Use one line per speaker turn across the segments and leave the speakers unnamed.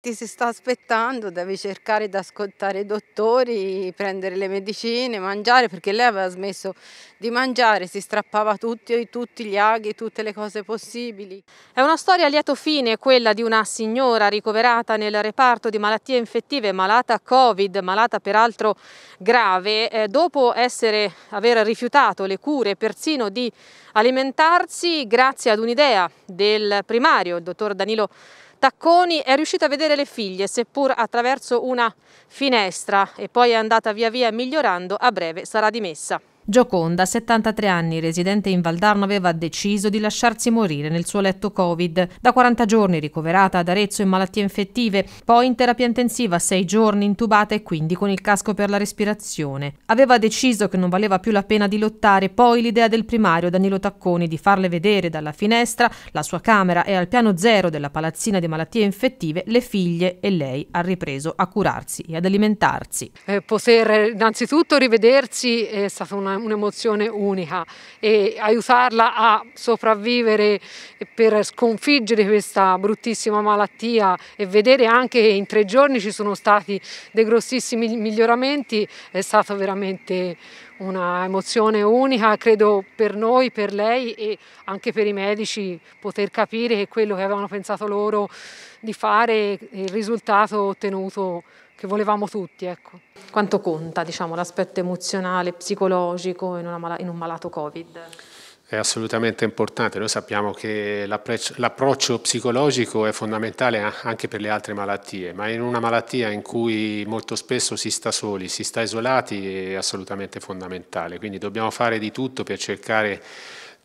Ti si sta aspettando, devi cercare di ascoltare i dottori, prendere le medicine, mangiare, perché lei aveva smesso di mangiare, si strappava tutti, tutti gli aghi, tutte le cose possibili. È una storia a lieto fine quella di una signora ricoverata
nel reparto di malattie infettive, malata Covid, malata peraltro grave, eh, dopo essere, aver rifiutato le cure, persino di alimentarsi grazie ad un'idea del primario, il dottor Danilo Tacconi è riuscita a vedere le figlie, seppur attraverso una finestra, e poi è andata via via migliorando, a breve sarà dimessa. Gioconda, 73 anni, residente in Valdarno, aveva deciso di lasciarsi morire nel suo letto Covid. Da 40 giorni ricoverata ad Arezzo in malattie infettive, poi in terapia intensiva 6 giorni intubata e quindi con il casco per la respirazione. Aveva deciso che non valeva più la pena di lottare, poi l'idea del primario Danilo Tacconi di farle vedere dalla finestra la sua camera e al piano zero della palazzina di malattie infettive le figlie e lei ha ripreso a curarsi e ad alimentarsi. Eh, poter eh, innanzitutto
rivedersi è stata una un'emozione unica e aiutarla a sopravvivere per sconfiggere questa bruttissima malattia e vedere anche che in tre giorni ci sono stati dei grossissimi miglioramenti è stato veramente una emozione unica, credo per noi, per lei e anche per i medici poter capire che quello che avevano pensato loro di fare e il
risultato ottenuto che volevamo tutti. Ecco. Quanto conta diciamo, l'aspetto emozionale, psicologico in, mala, in un malato Covid?
è assolutamente importante. Noi sappiamo che l'approccio psicologico è fondamentale anche per le altre malattie, ma in una malattia in cui molto spesso si sta soli, si sta isolati, è assolutamente fondamentale. Quindi dobbiamo fare di tutto per cercare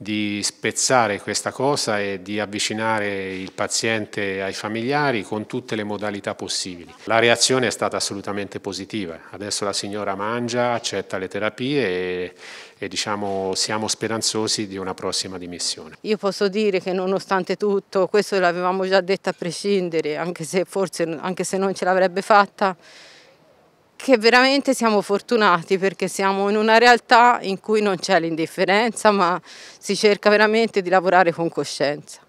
di spezzare questa cosa e di avvicinare il paziente ai familiari con tutte le modalità possibili. La reazione è stata assolutamente positiva, adesso la signora mangia, accetta le terapie e, e diciamo, siamo speranzosi di una prossima dimissione.
Io posso dire che nonostante tutto, questo l'avevamo già detto a prescindere, anche se forse anche se non ce l'avrebbe fatta, che veramente siamo fortunati perché siamo in una realtà in cui non c'è l'indifferenza ma si cerca veramente di lavorare con coscienza.